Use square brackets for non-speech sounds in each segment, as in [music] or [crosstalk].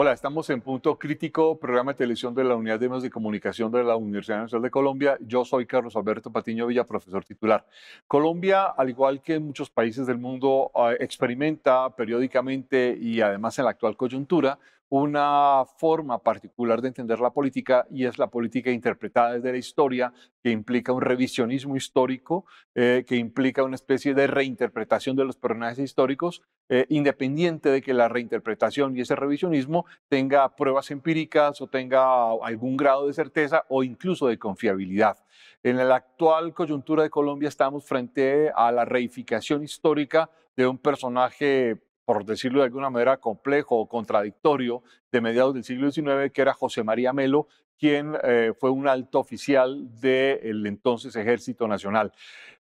Hola, estamos en Punto Crítico, programa de televisión de la Unidad de Medios de Comunicación de la Universidad Nacional de Colombia. Yo soy Carlos Alberto Patiño Villa, profesor titular. Colombia, al igual que muchos países del mundo, eh, experimenta periódicamente y además en la actual coyuntura una forma particular de entender la política y es la política interpretada desde la historia, que implica un revisionismo histórico, eh, que implica una especie de reinterpretación de los personajes históricos, eh, independiente de que la reinterpretación y ese revisionismo tenga pruebas empíricas o tenga algún grado de certeza o incluso de confiabilidad. En la actual coyuntura de Colombia estamos frente a la reificación histórica de un personaje por decirlo de alguna manera, complejo o contradictorio de mediados del siglo XIX, que era José María Melo, quien eh, fue un alto oficial del entonces Ejército Nacional.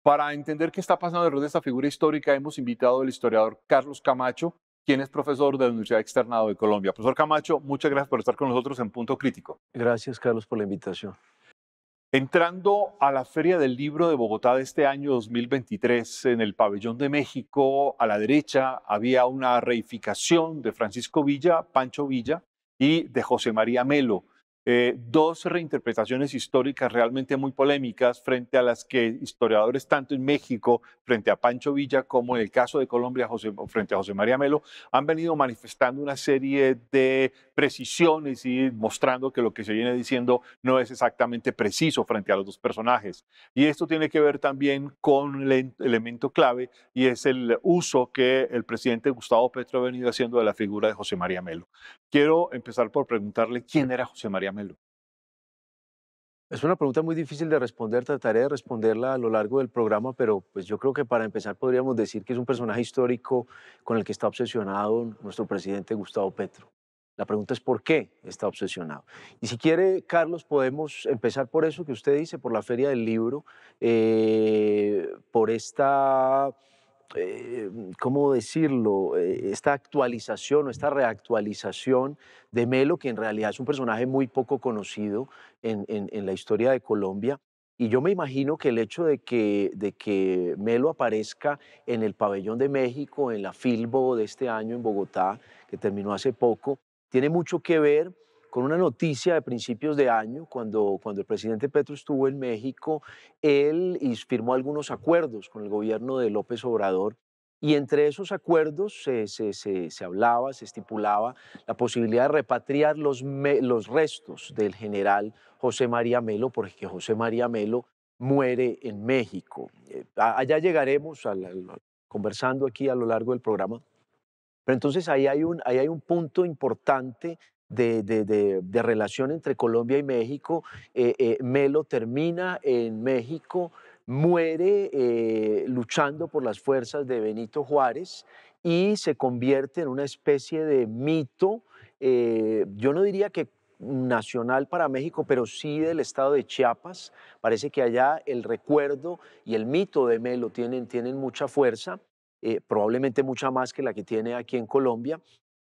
Para entender qué está pasando alrededor de esta figura histórica, hemos invitado al historiador Carlos Camacho, quien es profesor de la Universidad Externado de Colombia. Profesor Camacho, muchas gracias por estar con nosotros en Punto Crítico. Gracias, Carlos, por la invitación. Entrando a la Feria del Libro de Bogotá de este año 2023, en el Pabellón de México, a la derecha había una reificación de Francisco Villa, Pancho Villa y de José María Melo. Eh, dos reinterpretaciones históricas realmente muy polémicas frente a las que historiadores tanto en México, frente a Pancho Villa, como en el caso de Colombia, frente a José María Melo, han venido manifestando una serie de precisiones y mostrando que lo que se viene diciendo no es exactamente preciso frente a los dos personajes. Y esto tiene que ver también con el elemento clave y es el uso que el presidente Gustavo Petro ha venido haciendo de la figura de José María Melo. Quiero empezar por preguntarle quién era José María Melo. Es una pregunta muy difícil de responder, trataré de responderla a lo largo del programa, pero pues yo creo que para empezar podríamos decir que es un personaje histórico con el que está obsesionado nuestro presidente Gustavo Petro. La pregunta es por qué está obsesionado. Y si quiere, Carlos, podemos empezar por eso que usted dice, por la feria del libro, eh, por esta eh, ¿cómo decirlo?, eh, esta actualización o esta reactualización de Melo, que en realidad es un personaje muy poco conocido en, la historia de Colombia. Y yo me imagino que el hecho de que, de que Melo aparezca en el pabellón de México, en la Filbo de este año en Bogotá, que terminó hace poco, tiene mucho que ver con una noticia de principios de año, cuando, cuando el presidente Petro estuvo en México, él firmó algunos acuerdos con el gobierno de López Obrador y entre esos acuerdos se, hablaba, se estipulaba la posibilidad de repatriar los, los restos del general José María Melo, porque José María Melo muere en México. Eh, allá llegaremos al conversando aquí a lo largo del programa. Pero entonces ahí hay un, ahí hay un punto importante de, relación entre Colombia y México. Eh, eh, Melo termina en México, muere eh, luchando por las fuerzas de Benito Juárez y se convierte en una especie de mito, yo no diría que nacional para México, pero sí del estado de Chiapas. Parece que allá el recuerdo y el mito de Melo tienen, tienen mucha fuerza. probablemente mucha más que la que tiene aquí en Colombia,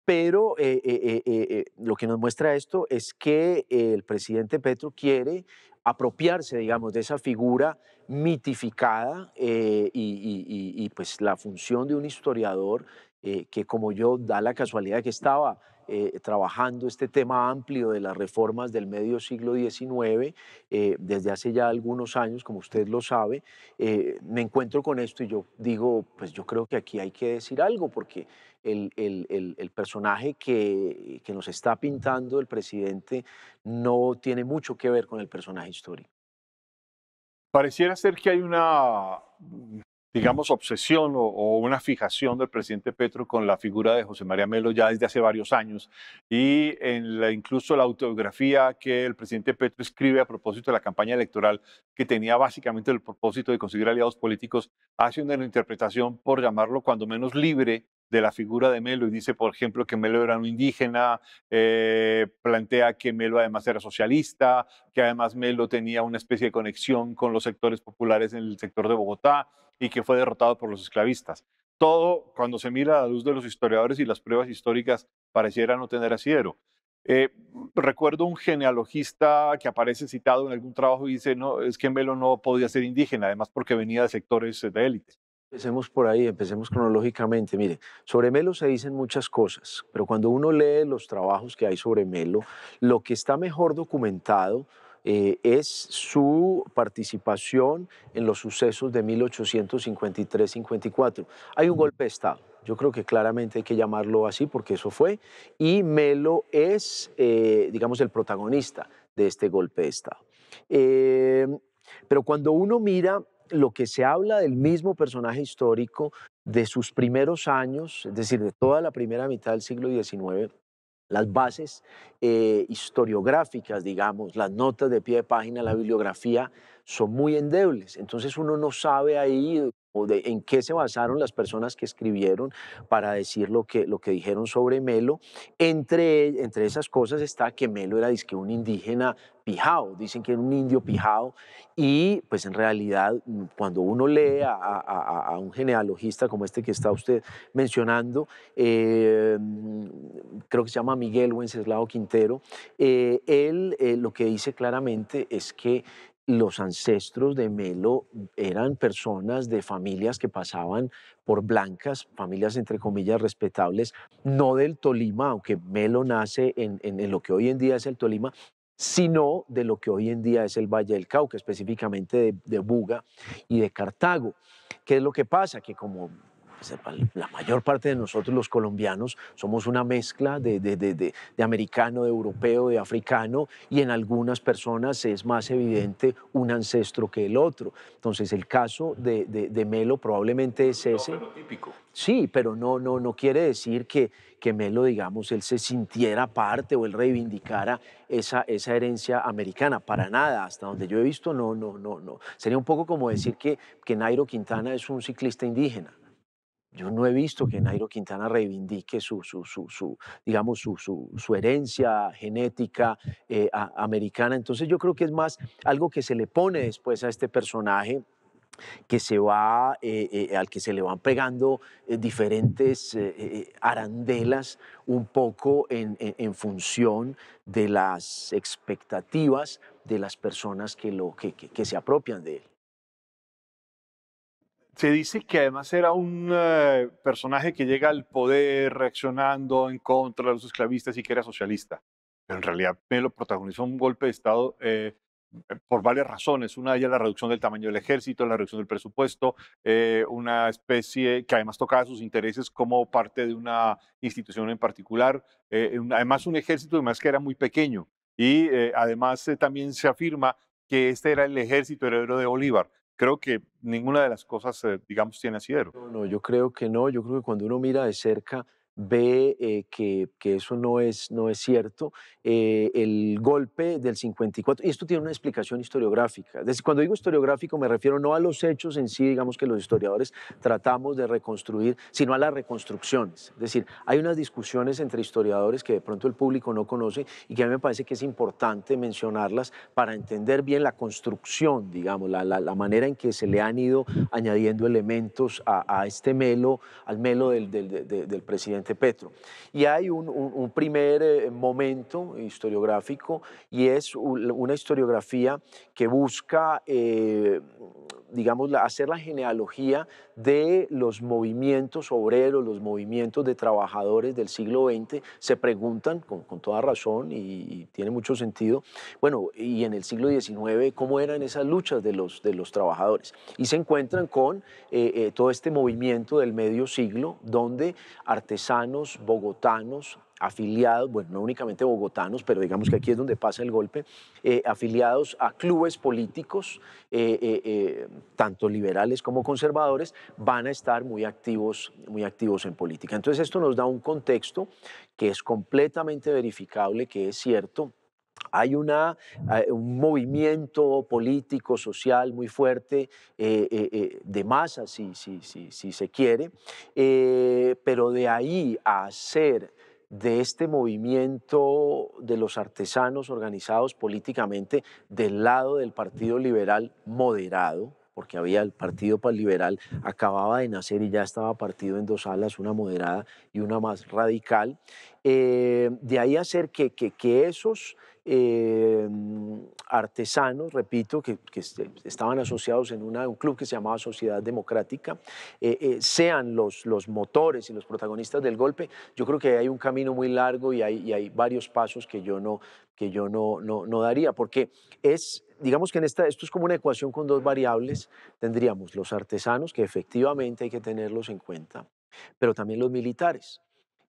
pero eh, eh, eh, lo que nos muestra esto es que el presidente Petro quiere apropiarse, digamos, de esa figura mitificada y, y, pues la función de un historiador que como yo da la casualidad que estaba eh, trabajando este tema amplio de las reformas del medio siglo XIX eh, desde hace ya algunos años, como usted lo sabe, eh, me encuentro con esto y yo digo, pues yo creo que aquí hay que decir algo, porque el, personaje que, que nos está pintando el presidente no tiene mucho que ver con el personaje histórico. Pareciera ser que hay una digamos, obsesión o, una fijación del presidente Petro con la figura de José María Melo ya desde hace varios años y en incluso la autobiografía que el presidente Petro escribe a propósito de la campaña electoral que tenía básicamente el propósito de conseguir aliados políticos, hace una interpretación, por llamarlo cuando menos libre, de la figura de Melo y dice, por ejemplo, que Melo era un indígena, eh, plantea que Melo además era socialista, que además Melo tenía una especie de conexión con los sectores populares en el sector de Bogotá y que fue derrotado por los esclavistas. Todo, cuando se mira a la luz de los historiadores y las pruebas históricas, pareciera no tener asidero. Eh, recuerdo un genealogista que aparece citado en algún trabajo y dice, no, es que Melo no podía ser indígena, además porque venía de sectores eh, de élite. Empecemos por ahí, empecemos cronológicamente. Mire, sobre Melo se dicen muchas cosas, pero cuando uno lee los trabajos que hay sobre Melo, lo que está mejor documentado eh, es su participación en los sucesos de 1853-54. Hay un golpe de Estado, yo creo que claramente hay que llamarlo así porque eso fue, y Melo es, eh, digamos, el protagonista de este golpe de Estado. Eh, pero cuando uno mira lo que se habla del mismo personaje histórico, de sus primeros años, es decir, de toda la primera mitad del siglo XIX, las bases eh, historiográficas, digamos, las notas de pie de página, la bibliografía son muy endebles. Entonces uno no sabe ahí eh, en qué se basaron las personas que escribieron para decir lo que, lo que dijeron sobre Melo. Entre, entre esas cosas está que Melo era dizque, un indígena pijao, dicen que era un indio pijao, y pues en realidad mm, cuando uno lee a, a, a un genealogista como este que está usted mencionando, eh, mm, creo que se llama Miguel Wenceslao Quintero, eh, él lo que dice claramente es que los ancestros de Melo eran personas de familias que pasaban por blancas, familias entre comillas respetables, no del Tolima, aunque Melo nace en, lo que hoy en día es el Tolima, sino de lo que hoy en día es el Valle del Cauca, específicamente de, de Buga y de Cartago. ¿Qué es lo que pasa? Que como la mayor parte de nosotros los colombianos somos una mezcla de, americano, de europeo, de africano y en algunas personas es más evidente un ancestro que el otro. Entonces el caso de, Melo probablemente es ese. Sí, pero no, no, no quiere decir que, que Melo, digamos, él se sintiera parte o él reivindicara esa, esa herencia americana. Para nada, hasta donde yo he visto, no, no, no, no. Sería un poco como decir que Nairo Quintana es un ciclista indígena. Yo no he visto que Nairo Quintana reivindique su, su, digamos, su, herencia genética eh, americana. Entonces yo creo que es más algo que se le pone después a este personaje que se va, eh, eh, al que se le van pegando diferentes arandelas un poco en, función de las expectativas de las personas que, lo, que se apropian de él. Se dice que además era un eh, personaje que llega al poder reaccionando en contra de los esclavistas y que era socialista. Pero en realidad lo protagonizó un golpe de Estado eh, por varias razones. Una de ellas la reducción del tamaño del ejército, la reducción del presupuesto, eh, una especie que además tocaba sus intereses como parte de una institución en particular. además un ejército además que era muy pequeño. Y además también se afirma que este era el ejército heredero de Bolívar creo que ninguna de las cosas, eh, digamos, tiene asidero. No, no, yo creo que no. Yo creo que cuando uno mira de cerca ve eh, que, eso no es, no es cierto. Eh, el golpe del 54, y esto tiene una explicación historiográfica. cuando digo historiográfico me refiero no a los hechos en sí, digamos que los historiadores tratamos de reconstruir, sino a las reconstrucciones. Es decir, hay unas discusiones entre historiadores que de pronto el público no conoce y que a mí me parece que es importante mencionarlas para entender bien la construcción, digamos, la, manera en que se le han ido añadiendo elementos a, este melo, al melo del presidente Petro. Y hay un, primer eh, momento historiográfico y es una historiografía que busca... Eh, digamos, hacer la genealogía de los movimientos obreros, los movimientos de trabajadores del siglo XX, se preguntan con, toda razón y, tiene mucho sentido, bueno, y en el siglo XIX, ¿cómo eran esas luchas de los, de los trabajadores? Y se encuentran con eh, eh, todo este movimiento del medio siglo, donde artesanos bogotanos, afiliados, bueno, no únicamente bogotanos, pero digamos que aquí es donde pasa el golpe, eh, afiliados a clubes políticos, eh, eh, tanto liberales como conservadores, van a estar muy activos, muy activos en política. Entonces esto nos da un contexto que es completamente verificable, que es cierto, hay una, un movimiento político, social muy fuerte, de masa, si, si, si, se quiere, pero de ahí a hacer de este movimiento de los artesanos organizados políticamente del lado del Partido Liberal moderado, porque había el Partido Liberal, acababa de nacer y ya estaba partido en dos alas, una moderada y una más radical, eh, de ahí hacer que, que, que esos eh, artesanos, repito, que, estaban asociados en un club que se llamaba Sociedad Democrática, eh, eh, sean los, motores y los protagonistas del golpe, yo creo que hay un camino muy largo y hay, varios pasos que yo no, que yo daría, porque es, digamos que en esto es como una ecuación con dos variables, tendríamos los artesanos, que efectivamente hay que tenerlos en cuenta, pero también los militares.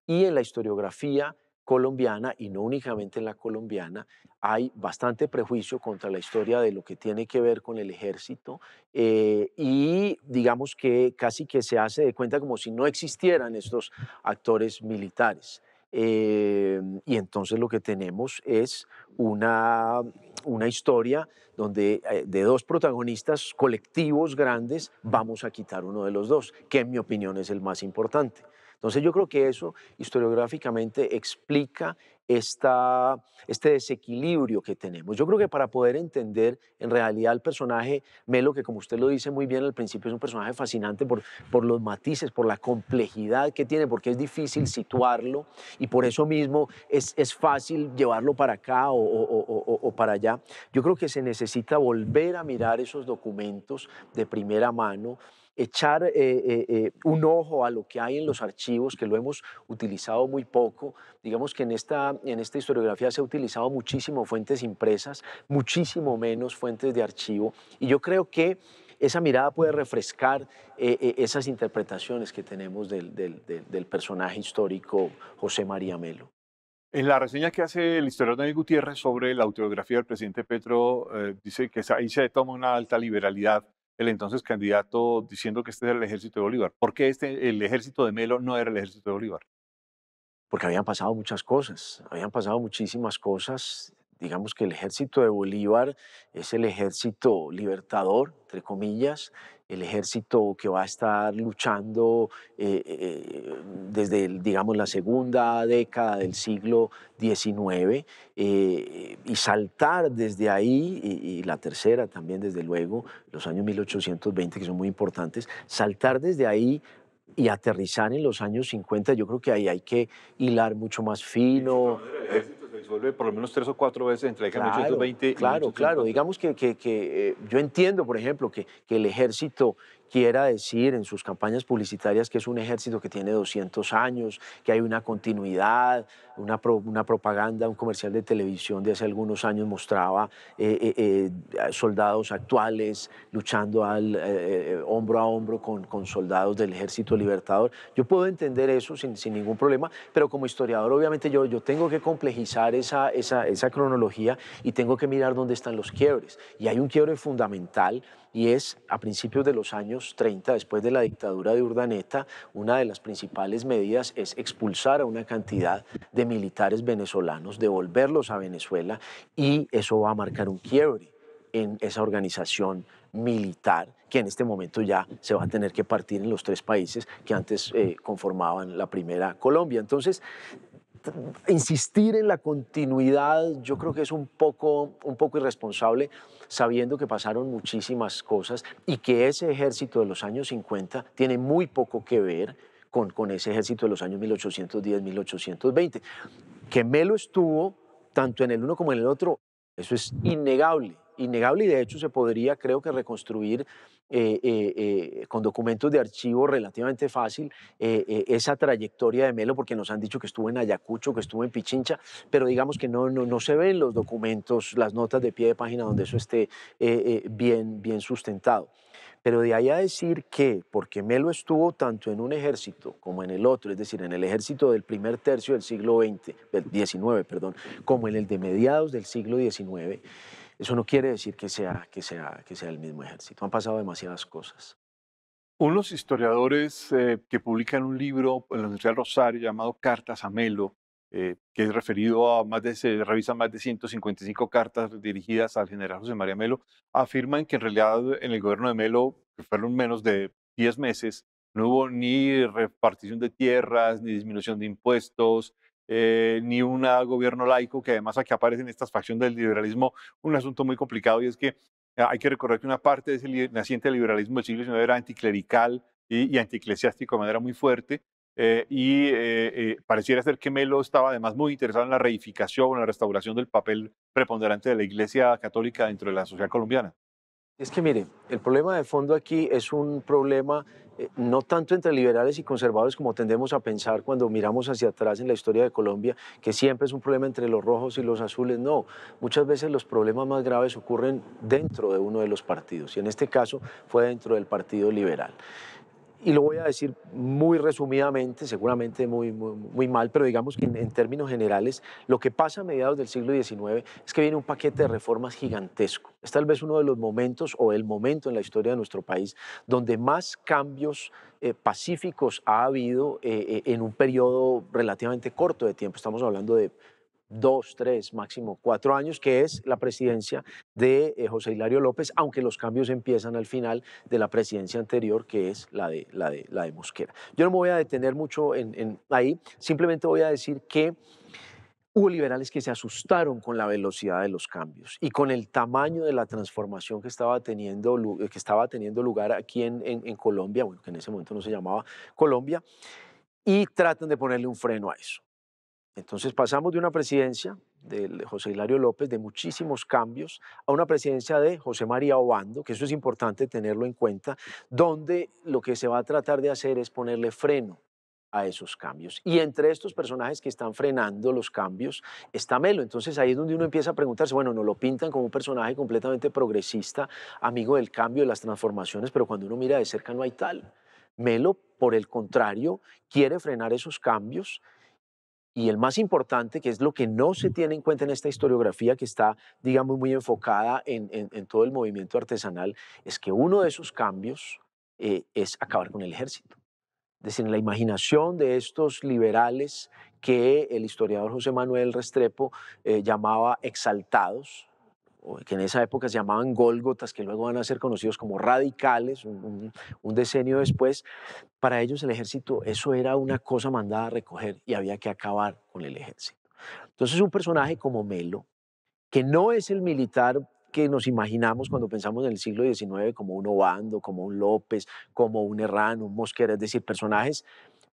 Y en la historiografía colombiana y no únicamente en la colombiana, hay bastante prejuicio contra la historia de lo que tiene que ver con el ejército eh, y digamos que casi que se hace de cuenta como si no existieran estos actores militares. Eh, y entonces lo que tenemos es una, una historia donde eh, de dos protagonistas colectivos grandes vamos a quitar uno de los dos, que en mi opinión es el más importante. Entonces yo creo que eso historiográficamente explica esta, este desequilibrio que tenemos. Yo creo que para poder entender en realidad el personaje Melo, que como usted lo dice muy bien al principio, es un personaje fascinante por, por los matices, por la complejidad que tiene, porque es difícil situarlo y por eso mismo es, es fácil llevarlo para acá o, o, o para allá. Yo creo que se necesita volver a mirar esos documentos de primera mano echar eh, eh, eh, un ojo a lo que hay en los archivos, que lo hemos utilizado muy poco. Digamos que en esta, en esta historiografía se ha utilizado muchísimo fuentes impresas, muchísimo menos fuentes de archivo. Y yo creo que esa mirada puede refrescar esas interpretaciones que tenemos del, personaje histórico José María Melo. En la reseña que hace el historiador David Gutiérrez sobre la autobiografía del presidente Petro, dice que ahí se toma una alta liberalidad el entonces candidato diciendo que este era el ejército de Bolívar. ¿Por qué este, el ejército de Melo no era el ejército de Bolívar? Porque habían pasado muchas cosas, habían pasado muchísimas cosas. Digamos que el ejército de Bolívar es el ejército libertador, entre comillas, el ejército que va a estar luchando eh, eh, desde, digamos, la segunda década del siglo XIX eh, y saltar desde ahí, y, y, la tercera también, desde luego, los años 1820, que son muy importantes, saltar desde ahí y aterrizar en los años 50, yo creo que ahí hay que hilar mucho más fino vuelve por lo menos tres o cuatro veces entre claro, 1820 y Claro, claro. Digamos que, que, que eh, yo entiendo, por ejemplo, que, que el ejército quiera decir en sus campañas publicitarias que es un ejército que tiene 200 años, que hay una continuidad, una, propaganda, un comercial de televisión de hace algunos años mostraba eh, eh, eh, soldados actuales luchando al, hombro a hombro con, con, soldados del Ejército Libertador. Yo puedo entender eso sin, sin ningún problema, pero como historiador obviamente yo, yo tengo que complejizar esa, esa cronología y tengo que mirar dónde están los quiebres. Y hay un quiebre fundamental y es a principios de los años 30, después de la dictadura de Urdaneta, una de las principales medidas es expulsar a una cantidad de militares venezolanos, devolverlos a Venezuela y eso va a marcar un quiebre en esa organización militar que en este momento ya se va a tener que partir en los tres países que antes eh, conformaban la primera Colombia. Entonces, insistir en la continuidad yo creo que es un poco, un poco irresponsable sabiendo que pasaron muchísimas cosas y que ese ejército de los años 50 tiene muy poco que ver con, ese ejército de los años 1810-1820. Que Melo estuvo tanto en el uno como en el otro, eso es innegable, innegable y de hecho se podría, creo que, reconstruir eh, eh, eh, con documentos de archivo relativamente fácil esa trayectoria de Melo, porque nos han dicho que estuvo en Ayacucho, que estuvo en Pichincha, pero digamos que no, no se ven los documentos, las notas de pie de página donde eso esté bien, bien sustentado. Pero de ahí a decir que, porque Melo estuvo tanto en un ejército como en el otro, es decir, en el ejército del primer tercio del siglo XX, del XIX, perdón, como en el de mediados del siglo XIX, eso no quiere decir que sea, que sea, que sea el mismo ejército. Han pasado demasiadas cosas. Unos historiadores eh, que publican un libro en la Universidad Rosario llamado Cartas a Melo eh, que es referido a más de, se más de 155 cartas dirigidas al general José María Melo, afirman que en realidad en el gobierno de Melo, que fueron menos de 10 meses, no hubo ni repartición de tierras, ni disminución de impuestos, eh, ni un gobierno laico, que además aquí aparecen estas facciones del liberalismo, un asunto muy complicado y es que eh, hay que recordar que una parte de ese naciente liberalismo del siglo XIX era anticlerical y, y de manera muy fuerte, eh, y eh, eh, pareciera ser que Melo estaba además muy interesado en la reificación, en la restauración del papel preponderante de la Iglesia Católica dentro de la sociedad colombiana. Es que mire, el problema de fondo aquí es un problema no tanto entre liberales y conservadores como tendemos a pensar cuando miramos hacia atrás en la historia de Colombia, que siempre es un problema entre los rojos y los azules. No, muchas veces los problemas más graves ocurren dentro de uno de los partidos y en este caso fue dentro del Partido Liberal y lo voy a decir muy resumidamente, seguramente muy, muy, mal, pero digamos que en, términos generales, lo que pasa a mediados del siglo XIX es que viene un paquete de reformas gigantesco. Es tal vez uno de los momentos o el momento en la historia de nuestro país donde más cambios eh, pacíficos ha habido eh, eh, en un periodo relativamente corto de tiempo. Estamos hablando de dos, tres, máximo cuatro años, que es la presidencia de eh, José Hilario López, aunque los cambios empiezan al final de la presidencia anterior, que es la de, la de, la de Mosquera. Yo no me voy a detener mucho en, ahí, simplemente voy a decir que hubo liberales que se asustaron con la velocidad de los cambios y con el tamaño de la transformación que estaba teniendo, que estaba teniendo lugar aquí en, Colombia, bueno, que en ese momento no se llamaba Colombia, y tratan de ponerle un freno a eso. Entonces pasamos de una presidencia de José Hilario López, de muchísimos cambios, a una presidencia de José María Obando, que eso es importante tenerlo en cuenta, donde lo que se va a tratar de hacer es ponerle freno a esos cambios. Y entre estos personajes que están frenando los cambios está Melo. Entonces ahí es donde uno empieza a preguntarse, bueno, nos lo pintan como un personaje completamente progresista, amigo del cambio, de las transformaciones, pero cuando uno mira de cerca no hay tal. Melo, por el contrario, quiere frenar esos cambios, y el más importante, que es lo que no se tiene en cuenta en esta historiografía que está, digamos, muy enfocada en, todo el movimiento artesanal, es que uno de esos cambios eh, es acabar con el ejército. Es decir, en la imaginación de estos liberales que el historiador José Manuel Restrepo eh, llamaba exaltados, que en esa época se llamaban Gólgotas, que luego van a ser conocidos como radicales, un, decenio después, para ellos el ejército, eso era una cosa mandada a recoger y había que acabar con el ejército. Entonces un personaje como Melo, que no es el militar que nos imaginamos cuando pensamos en el siglo XIX como un Obando, como un López, como un Herrano, un Mosquera, es decir, personajes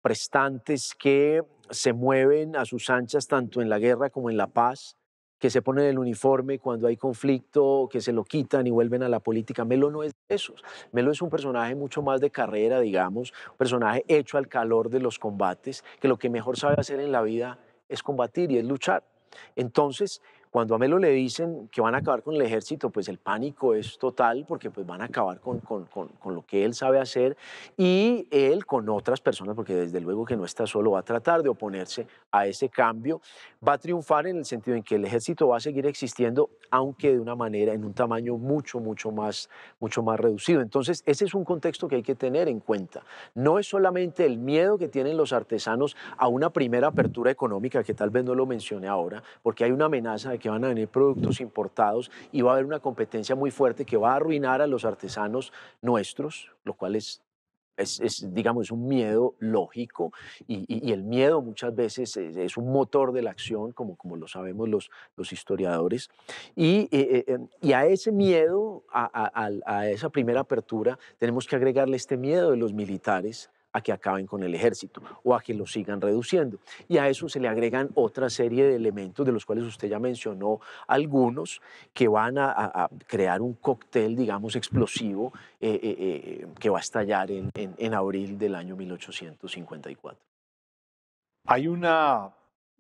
prestantes que se mueven a sus anchas tanto en la guerra como en la paz, que se ponen el uniforme cuando hay conflicto, que se lo quitan y vuelven a la política. Melo no es de esos. Melo es un personaje mucho más de carrera, digamos, un personaje hecho al calor de los combates, que lo que mejor sabe hacer en la vida es combatir y es luchar. Entonces, cuando a Melo le dicen que van a acabar con el ejército, pues el pánico es total porque pues van a acabar con, con, lo que él sabe hacer y él con otras personas, porque desde luego que no está solo, va a tratar de oponerse a ese cambio, va a triunfar en el sentido en que el ejército va a seguir existiendo, aunque de una manera, en un tamaño mucho, mucho más, mucho más reducido. Entonces, ese es un contexto que hay que tener en cuenta. No es solamente el miedo que tienen los artesanos a una primera apertura económica, que tal vez no lo mencioné ahora, porque hay una amenaza de que van a venir productos importados y va a haber una competencia muy fuerte que va a arruinar a los artesanos nuestros, lo cual es es, es, digamos, un miedo lógico y, el miedo muchas veces es, un motor de la acción, como, como lo sabemos los, historiadores. Eh, eh, em, y, a ese miedo, a, a esa primera apertura, tenemos que agregarle este miedo de los militares a que acaben con el ejército o a que lo sigan reduciendo. Y a eso se le agregan otra serie de elementos de los cuales usted ya mencionó algunos que van a, crear un cóctel, digamos, explosivo eh, eh, eh, que va a estallar en, abril del año 1854. Hay una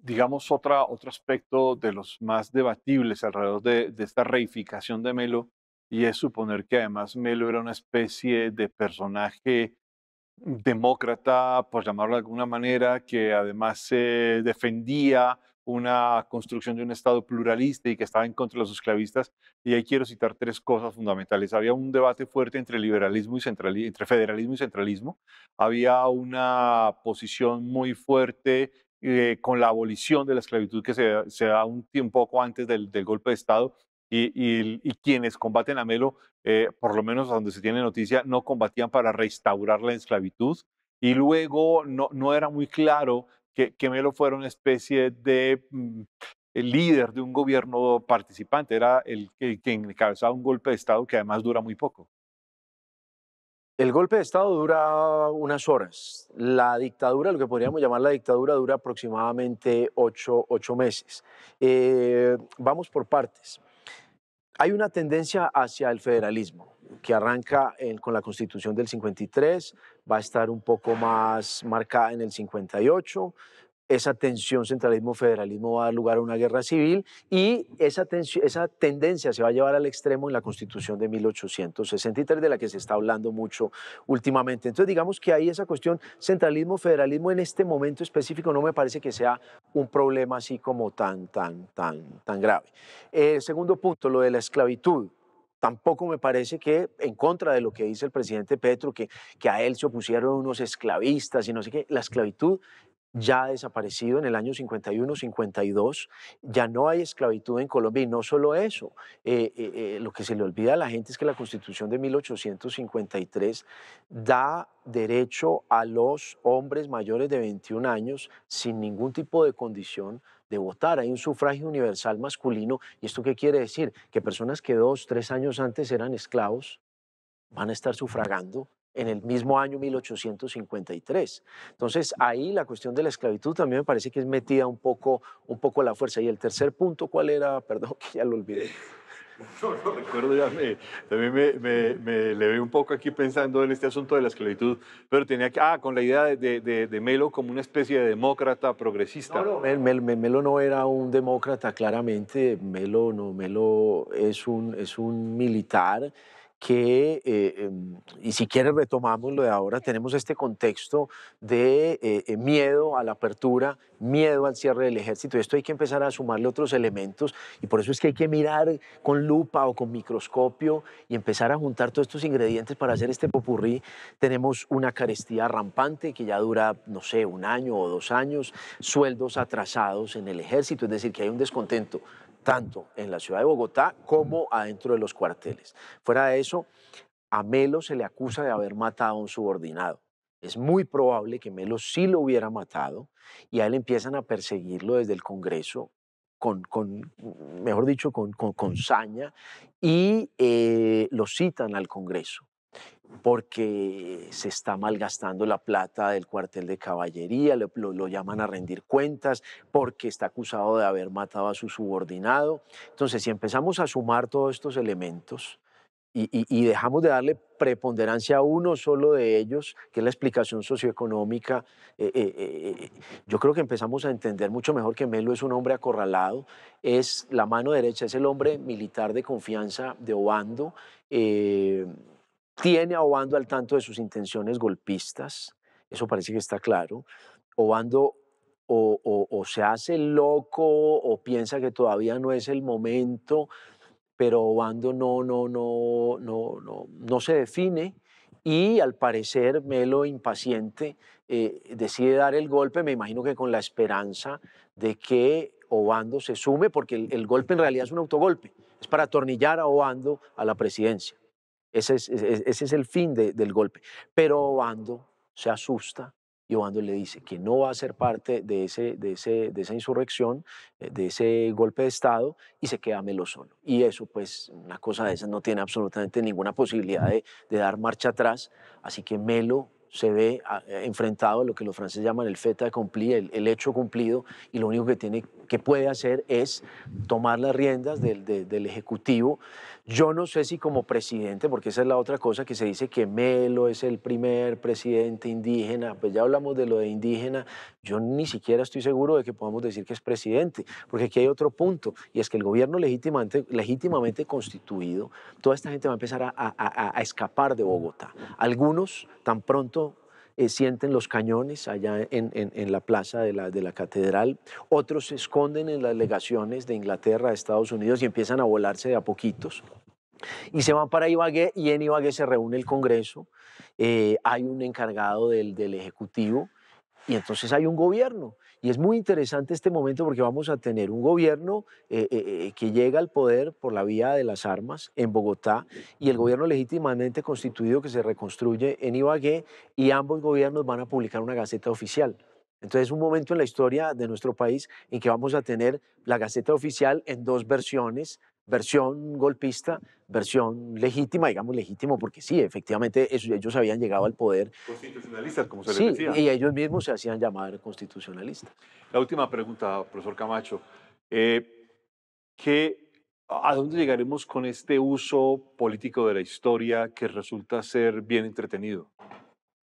digamos, otra, otro aspecto de los más debatibles alrededor de, esta reificación de Melo, y es suponer que además Melo era una especie de personaje demócrata, por llamarlo de alguna manera, que además se defendía una construcción de un Estado pluralista y que estaba en contra de los esclavistas. Y ahí quiero citar tres cosas fundamentales. Había un debate fuerte entre, liberalismo y entre federalismo y centralismo. Había una posición muy fuerte eh, con la abolición de la esclavitud que se, da un, tiempo poco antes del golpe de Estado y, quienes combaten a Melo, eh, por lo menos donde se tiene noticia, no combatían para restaurar la esclavitud. Y luego no, era muy claro que, Melo fuera una especie de mm, el líder de un gobierno participante, era el, que encabezaba un golpe de Estado que además dura muy poco. El golpe de Estado dura unas horas. La dictadura, lo que podríamos llamar la dictadura, dura aproximadamente ocho, meses. Eh, vamos por partes. Hay una tendencia hacia el federalismo que arranca con la constitución del 53, va a estar un poco más marcada en el 58, esa tensión centralismo-federalismo va a dar lugar a una guerra civil y esa, esa tendencia se va a llevar al extremo en la Constitución de 1863, de la que se está hablando mucho últimamente. Entonces, digamos que ahí esa cuestión centralismo-federalismo en este momento específico no me parece que sea un problema así como tan, tan, tan, tan grave. el eh, segundo punto, lo de la esclavitud tampoco me parece que, en contra de lo que dice el presidente Petro, que, que a él se opusieron unos esclavistas y no sé qué, la esclavitud ya ha desaparecido en el año 51-52, ya no hay esclavitud en Colombia y no solo eso, eh, eh, eh, lo que se le olvida a la gente es que la constitución de 1853 da derecho a los hombres mayores de 21 años sin ningún tipo de condición de votar. Hay un sufragio universal masculino y esto qué quiere decir? Que personas que dos, tres años antes eran esclavos van a estar sufragando en el mismo año 1853. Entonces, ahí la cuestión de la esclavitud también me parece que es metida un poco, un poco a la fuerza. Y el tercer punto, ¿cuál era? Perdón, [laughs] que ya lo olvidé. No, no recuerdo ya, también me, me, me levé un poco aquí pensando en este asunto de la esclavitud, pero tenía que, ah, con la idea de, Melo como una especie de demócrata progresista. No, Melo, Melo no era un demócrata, claramente, Melo, no, Melo es un, es un militar que, eh, em, y si quieres retomamos lo de ahora, tenemos este contexto de eh, eh, miedo a la apertura, miedo al cierre del ejército, y esto hay que empezar a sumarle otros elementos, y por eso es que hay que mirar con lupa o con microscopio y empezar a juntar todos estos ingredientes para hacer este popurrí. Tenemos una carestía rampante que ya dura, no sé, un año o dos años, sueldos atrasados en el ejército, es decir, que hay un descontento tanto en la ciudad de Bogotá como adentro de los cuarteles. Fuera de eso, a Melo se le acusa de haber matado a un subordinado. Es muy probable que Melo sí lo hubiera matado y a él empiezan a perseguirlo desde el Congreso con, mejor dicho, con, saña, y eh, lo citan al Congreso porque se está malgastando la plata del cuartel de caballería, lo, llaman a rendir cuentas, porque está acusado de haber matado a su subordinado. Entonces, si empezamos a sumar todos estos elementos y, dejamos de darle preponderancia a uno solo de ellos, que es la explicación socioeconómica, eh, eh, eh, yo creo que empezamos a entender mucho mejor que Melo es un hombre acorralado, es la mano derecha, es el hombre militar de confianza de Obando tiene a Obando al tanto de sus intenciones golpistas, eso parece que está claro. Obando o, se hace loco o piensa que todavía no es el momento, pero Obando no, no, no, no, no, se define y al parecer Melo impaciente eh, decide dar el golpe, me imagino que con la esperanza de que Obando se sume, porque el golpe en realidad es un autogolpe, es para atornillar a Obando a la presidencia. E, ese es, el fin del golpe. Pero Obando se asusta y Obando le dice que no va a ser parte de, ese, de, ese, de esa insurrección, eh, de ese golpe de Estado, y se queda Melo solo. Y eso, pues, una cosa de esas no tiene absolutamente ninguna posibilidad de, dar marcha atrás. Así que Melo se ve ah, enfrentado a lo que los franceses llaman el feta de el, el, hecho cumplido, y lo único que tiene que puede hacer es tomar las riendas del, Ejecutivo. Yo no sé si como presidente, porque esa es la otra cosa que se dice que Melo es el primer presidente indígena, pues ya hablamos de lo de indígena, yo ni siquiera estoy seguro de que podamos decir que es presidente, porque aquí hay otro punto, y es que el gobierno legítimamente, legítimamente constituido, toda esta gente va a empezar a, a escapar de Bogotá. Algunos tan pronto eh, sienten los cañones allá en, en, la plaza de la, de la, catedral, otros se esconden en las legaciones de Inglaterra, de Estados Unidos y empiezan a volarse de a poquitos. Y se van para Ibagué y en Ibagué se reúne el Congreso, eh, hay un encargado del, del Ejecutivo y entonces hay un gobierno y es muy interesante este momento porque vamos a tener un gobierno eh, eh, eh, que llega al poder por la vía de las armas en Bogotá y el gobierno legítimamente constituido que se reconstruye en Ibagué y ambos gobiernos van a publicar una gaceta oficial. Entonces es un momento en la historia de nuestro país en que vamos a tener la Gaceta Oficial en dos versiones, versión golpista, versión legítima, digamos legítimo, porque sí, efectivamente ellos habían llegado al poder. Constitucionalistas, como se sí, les decía. Y ellos mismos se hacían llamar constitucionalistas. La última pregunta, profesor Camacho. Eh, ¿A dónde llegaremos con este uso político de la historia que resulta ser bien entretenido?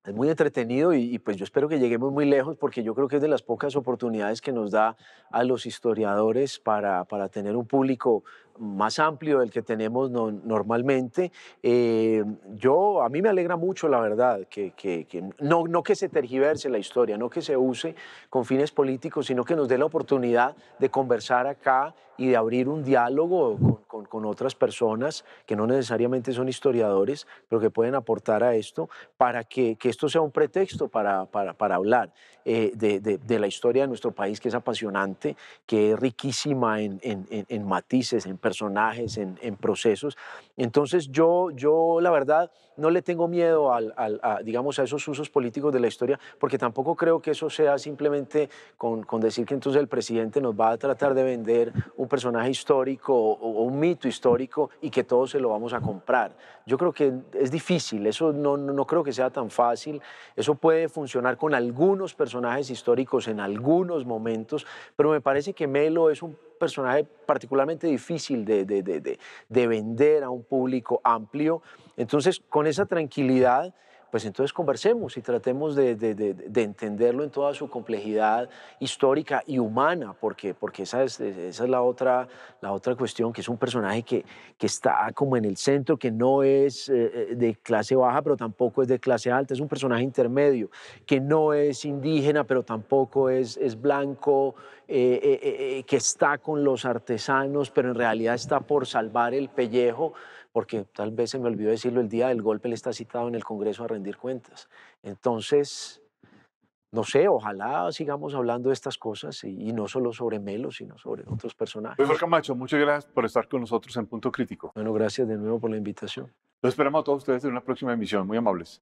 es muy entretenido y, pues yo espero que lleguemos muy lejos porque yo creo que es de las pocas oportunidades que nos da a los historiadores para, para tener un público más amplio del que tenemos normalmente. Eh, yo, a mí me alegra mucho, la verdad, que, que, no, no que se tergiverse la historia, no que se use con fines políticos, sino que nos dé la oportunidad de conversar acá y de abrir un diálogo con, con, otras personas que no necesariamente son historiadores, pero que pueden aportar a esto para que esto sea un pretexto para, hablar eh, de, la historia de nuestro país, que es apasionante, que es riquísima en, matices, en personajes, en, en procesos. Entonces yo, yo la verdad, no le tengo miedo al, a, digamos, a esos usos políticos de la historia, porque tampoco creo que eso sea simplemente con, decir que entonces el presidente nos va a tratar de vender un personaje histórico o, un mito histórico y que todos se lo vamos a comprar. Yo creo que es difícil, eso no, creo que sea tan fácil. Eso puede funcionar con algunos personajes históricos en algunos momentos, pero me parece que Melo es un personaje particularmente difícil de, de, vender a un público amplio entonces, con esa tranquilidad, pues entonces conversemos y tratemos de, entenderlo en toda su complejidad histórica y humana, porque, porque esa, es, esa es la otra, la otra cuestión, que es un personaje que, está como en el centro, que no es eh, eh, de clase baja, pero tampoco es de clase alta, es un personaje intermedio, que no es indígena, pero tampoco es, es blanco, eh, eh, eh, que está con los artesanos, pero en realidad está por salvar el pellejo, porque tal vez se me olvidó decirlo, el día del golpe le está citado en el Congreso a rendir cuentas. Entonces, no sé, ojalá sigamos hablando de estas cosas y, no solo sobre Melo, sino sobre otros personajes. Pedro pues, Camacho, muchas gracias por estar con nosotros en Punto Crítico. Bueno, gracias de nuevo por la invitación. Lo esperamos a todos ustedes en una próxima emisión. Muy amables.